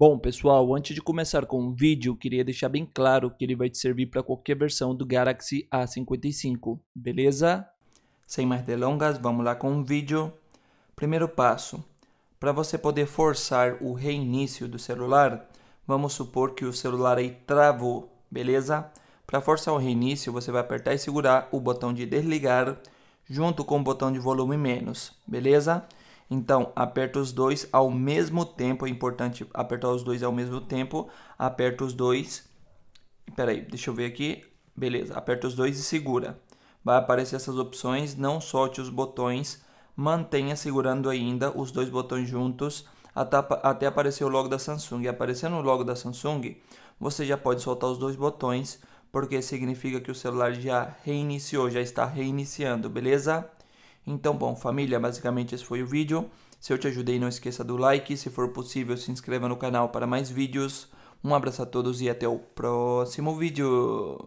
Bom, pessoal, antes de começar com o vídeo, queria deixar bem claro que ele vai te servir para qualquer versão do Galaxy A55, beleza? Sem mais delongas, vamos lá com o vídeo. Primeiro passo, para você poder forçar o reinício do celular, vamos supor que o celular aí travou, beleza? Para forçar o reinício, você vai apertar e segurar o botão de desligar junto com o botão de volume menos, beleza? Então, aperta os dois ao mesmo tempo. É importante apertar os dois ao mesmo tempo. Aperta os dois. Espera aí, deixa eu ver aqui. Beleza, aperta os dois e segura. Vai aparecer essas opções. Não solte os botões. Mantenha segurando ainda os dois botões juntos até aparecer o logo da Samsung. E aparecendo o logo da Samsung, você já pode soltar os dois botões, porque significa que o celular já reiniciou, já está reiniciando, beleza? Então, bom, família, basicamente esse foi o vídeo. Se eu te ajudei, não esqueça do like. Se for possível, se inscreva no canal para mais vídeos. Um abraço a todos e até o próximo vídeo.